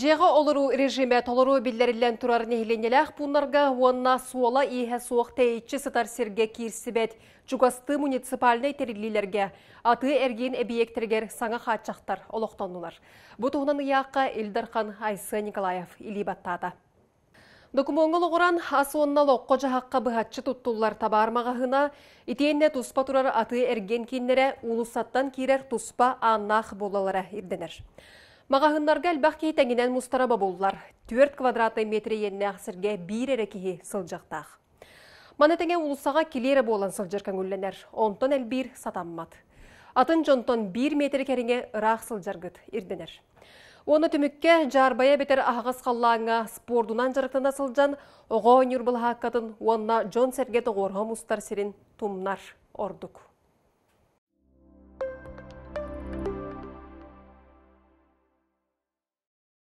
Жеға олыру режиме толыру білдерілен тұрар нехленеләқ бұнарға онна суола иһе суық тәйетші сытар серге кирсібет жүгасты муниципальный терилилерге аты әрген әбиектергер саңа қатшақтар олықтанулар. Бұтығынан ұяққа Илдархан Айсы Николаев Илибаттады. Докумонгол оғыран асуынна лоққо жахаққа бұхатчы тұттулар табармағағына, итеенне туспа тұрар аты әрген кейінлері ұлысаттан кирер туспа аннақ болалары ирденер. Мағағынларға әлбәқ кейтәңінен мұстараба болылар. 4 квадраты метрі еніне ақсырге бір әрекеге сылжақтақ. Манетіңе ұлысаға келері болан сылжырқан үлленер. Онтон әлбір сатаммат. Атын жонтон 1 метрі кәріңе ұрақ сылжырғыт ірденер. Оны түмікке жарбая бетер ағас қаллағыңа спордунан жарықтында сылжан, оға нүрбіл хаққатын, онна жон сәргеті ғорға мұстар тумнар ордық.